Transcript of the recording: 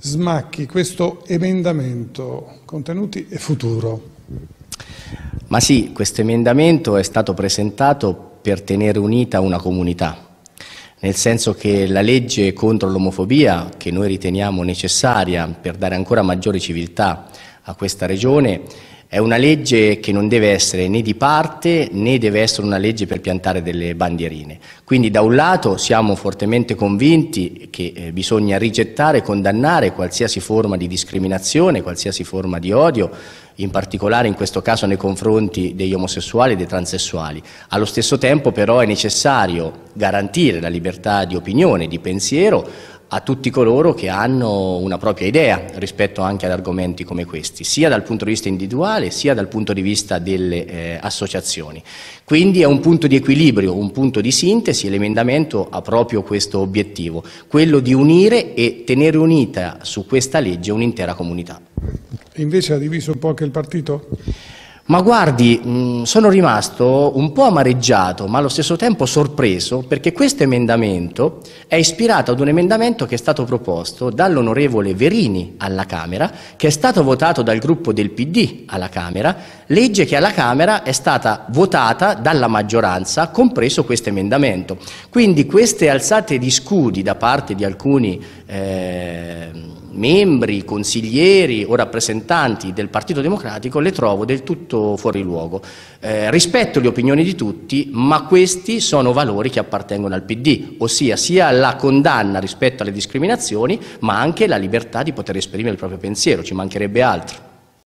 smacchi questo emendamento, contenuti e futuro. Ma sì, questo emendamento è stato presentato per tenere unita una comunità, nel senso che la legge contro l'omofobia, che noi riteniamo necessaria per dare ancora maggiore civiltà a questa regione, è una legge che non deve essere né di parte né deve essere una legge per piantare delle bandierine. Quindi da un lato siamo fortemente convinti che eh, bisogna rigettare e condannare qualsiasi forma di discriminazione, qualsiasi forma di odio, in particolare in questo caso nei confronti degli omosessuali e dei transessuali. Allo stesso tempo però è necessario garantire la libertà di opinione, di pensiero a tutti coloro che hanno una propria idea rispetto anche ad argomenti come questi, sia dal punto di vista individuale sia dal punto di vista delle eh, associazioni. Quindi è un punto di equilibrio, un punto di sintesi e l'emendamento ha proprio questo obiettivo, quello di unire e tenere unita su questa legge un'intera comunità. invece ha diviso un po' anche il partito? Ma guardi, mm, sono rimasto un po' amareggiato, ma allo stesso tempo sorpreso, perché questo emendamento è ispirato ad un emendamento che è stato proposto dall'onorevole Verini alla Camera, che è stato votato dal gruppo del PD alla Camera, legge che alla Camera è stata votata dalla maggioranza, compreso questo emendamento. Quindi queste alzate di scudi da parte di alcuni... Eh, membri, consiglieri o rappresentanti del Partito Democratico le trovo del tutto fuori luogo. Eh, rispetto le opinioni di tutti, ma questi sono valori che appartengono al PD, ossia sia la condanna rispetto alle discriminazioni, ma anche la libertà di poter esprimere il proprio pensiero, ci mancherebbe altro.